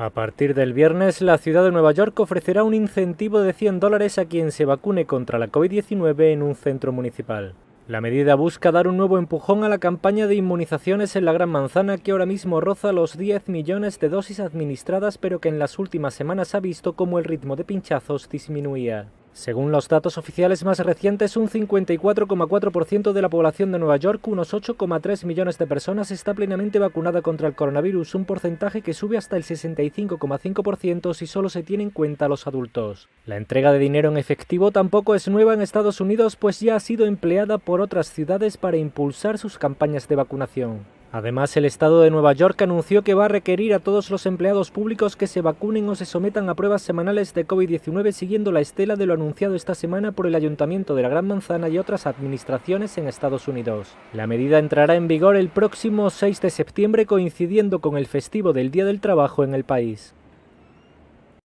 A partir del viernes, la ciudad de Nueva York ofrecerá un incentivo de 100 dólares a quien se vacune contra la COVID-19 en un centro municipal. La medida busca dar un nuevo empujón a la campaña de inmunizaciones en la Gran Manzana que ahora mismo roza los 10 millones de dosis administradas pero que en las últimas semanas ha visto cómo el ritmo de pinchazos disminuía. Según los datos oficiales más recientes, un 54,4% de la población de Nueva York, unos 8,3 millones de personas, está plenamente vacunada contra el coronavirus, un porcentaje que sube hasta el 65,5% si solo se tiene en cuenta los adultos. La entrega de dinero en efectivo tampoco es nueva en Estados Unidos, pues ya ha sido empleada por otras ciudades para impulsar sus campañas de vacunación. Además, el Estado de Nueva York anunció que va a requerir a todos los empleados públicos que se vacunen o se sometan a pruebas semanales de COVID-19 siguiendo la estela de lo anunciado esta semana por el Ayuntamiento de la Gran Manzana y otras administraciones en Estados Unidos. La medida entrará en vigor el próximo 6 de septiembre coincidiendo con el festivo del Día del Trabajo en el país.